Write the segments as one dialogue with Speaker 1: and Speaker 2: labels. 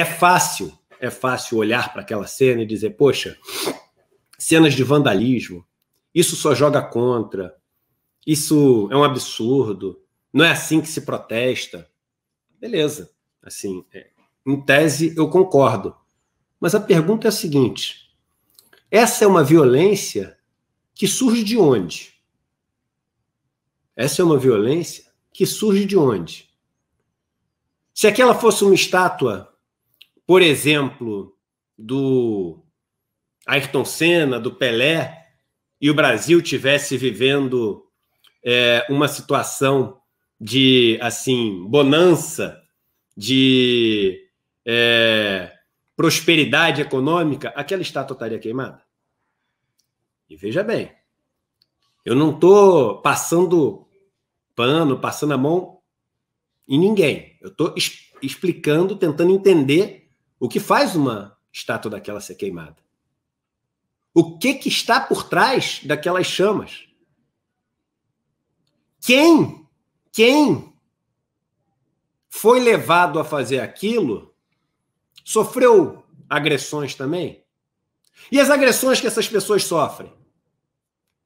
Speaker 1: É fácil, é fácil olhar para aquela cena e dizer, poxa, cenas de vandalismo, isso só joga contra, isso é um absurdo, não é assim que se protesta. Beleza, assim, é, em tese eu concordo. Mas a pergunta é a seguinte: essa é uma violência que surge de onde? Essa é uma violência que surge de onde? Se aquela fosse uma estátua por exemplo, do Ayrton Senna, do Pelé, e o Brasil tivesse vivendo é, uma situação de assim bonança, de é, prosperidade econômica, aquela estátua estaria queimada. E veja bem, eu não estou passando pano, passando a mão em ninguém. Eu estou explicando, tentando entender o que faz uma estátua daquela ser queimada? O que, que está por trás daquelas chamas? Quem, quem foi levado a fazer aquilo sofreu agressões também? E as agressões que essas pessoas sofrem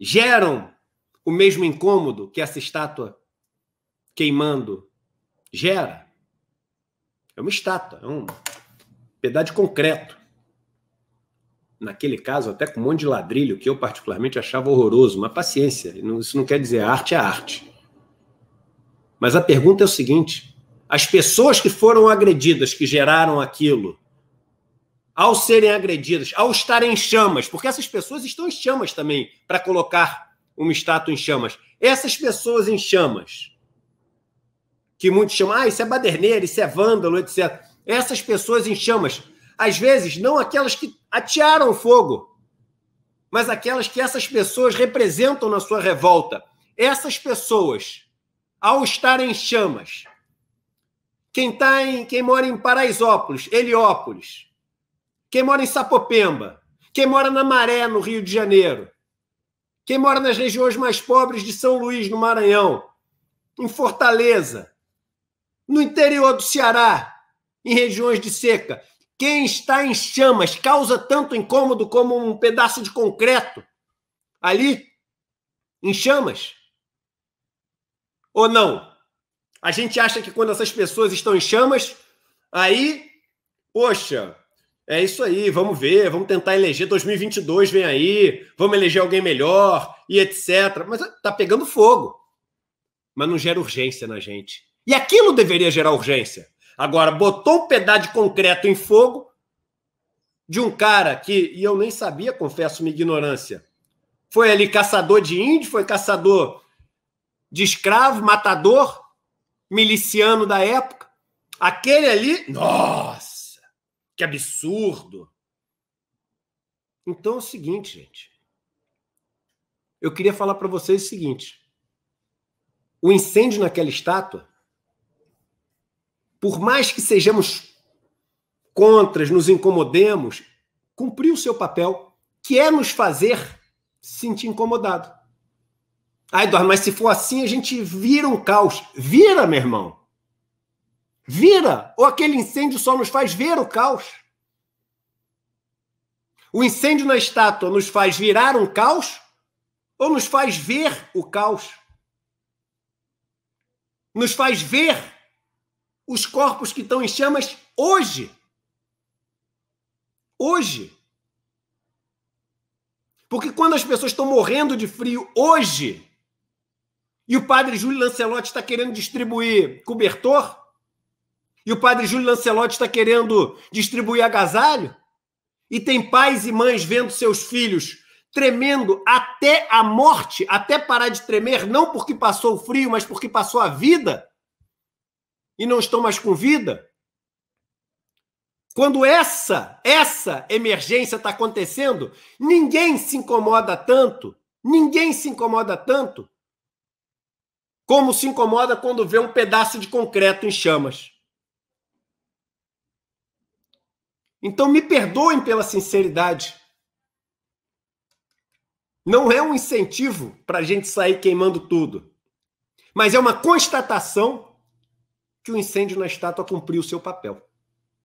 Speaker 1: geram o mesmo incômodo que essa estátua queimando gera? É uma estátua, é um Piedade de concreto. Naquele caso, até com um monte de ladrilho, que eu particularmente achava horroroso, mas paciência, isso não quer dizer arte é arte. Mas a pergunta é o seguinte: as pessoas que foram agredidas, que geraram aquilo, ao serem agredidas, ao estarem em chamas, porque essas pessoas estão em chamas também, para colocar uma estátua em chamas. Essas pessoas em chamas, que muitos chamam, ah, isso é baderneiro, isso é vândalo, etc. Essas pessoas em chamas, às vezes não aquelas que atearam fogo, mas aquelas que essas pessoas representam na sua revolta. Essas pessoas, ao estarem em chamas, quem, tá em, quem mora em Paraisópolis, Heliópolis, quem mora em Sapopemba, quem mora na Maré, no Rio de Janeiro, quem mora nas regiões mais pobres de São Luís, no Maranhão, em Fortaleza, no interior do Ceará, em regiões de seca. Quem está em chamas causa tanto incômodo como um pedaço de concreto ali em chamas. Ou não? A gente acha que quando essas pessoas estão em chamas, aí, poxa, é isso aí, vamos ver, vamos tentar eleger 2022 vem aí, vamos eleger alguém melhor e etc. Mas tá pegando fogo. Mas não gera urgência na gente. E aquilo deveria gerar urgência. Agora, botou um pedaço de concreto em fogo de um cara que, e eu nem sabia, confesso minha ignorância, foi ali caçador de índio, foi caçador de escravo, matador, miliciano da época. Aquele ali, nossa, que absurdo. Então é o seguinte, gente. Eu queria falar para vocês o seguinte. O incêndio naquela estátua por mais que sejamos contras, nos incomodemos, cumpriu o seu papel, que é nos fazer sentir incomodado. Ai, Eduardo, mas se for assim, a gente vira um caos. Vira, meu irmão. Vira. Ou aquele incêndio só nos faz ver o caos. O incêndio na estátua nos faz virar um caos ou nos faz ver o caos? Nos faz ver os corpos que estão em chamas hoje. Hoje. Porque quando as pessoas estão morrendo de frio hoje, e o padre Júlio Lancelotti está querendo distribuir cobertor, e o padre Júlio Lancelotti está querendo distribuir agasalho, e tem pais e mães vendo seus filhos tremendo até a morte, até parar de tremer, não porque passou o frio, mas porque passou a vida e não estão mais com vida. Quando essa, essa emergência está acontecendo, ninguém se incomoda tanto, ninguém se incomoda tanto como se incomoda quando vê um pedaço de concreto em chamas. Então me perdoem pela sinceridade. Não é um incentivo para a gente sair queimando tudo, mas é uma constatação que o incêndio na estátua cumpriu o seu papel.